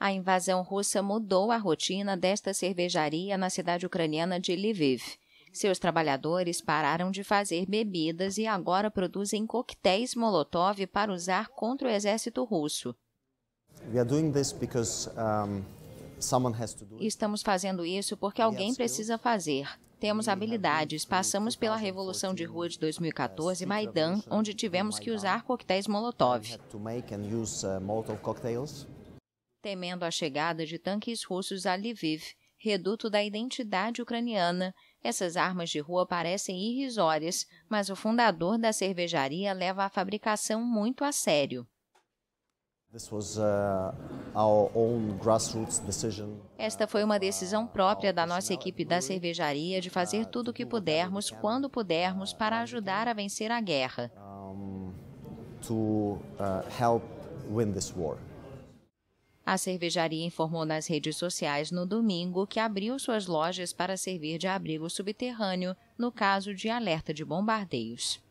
A invasão russa mudou a rotina desta cervejaria na cidade ucraniana de Lviv. Seus trabalhadores pararam de fazer bebidas e agora produzem coquetéis Molotov para usar contra o exército russo. Estamos fazendo isso porque alguém precisa fazer. Temos habilidades. Passamos pela Revolução de Rua de 2014, Maidan, onde tivemos que usar coquetéis Molotov. Temendo a chegada de tanques russos a Lviv, reduto da identidade ucraniana, essas armas de rua parecem irrisórias, mas o fundador da cervejaria leva a fabricação muito a sério. Uh, Esta foi uma decisão própria da nossa equipe da cervejaria de fazer tudo o que pudermos, quando pudermos, para ajudar a vencer a guerra. Uh, a cervejaria informou nas redes sociais no domingo que abriu suas lojas para servir de abrigo subterrâneo no caso de alerta de bombardeios.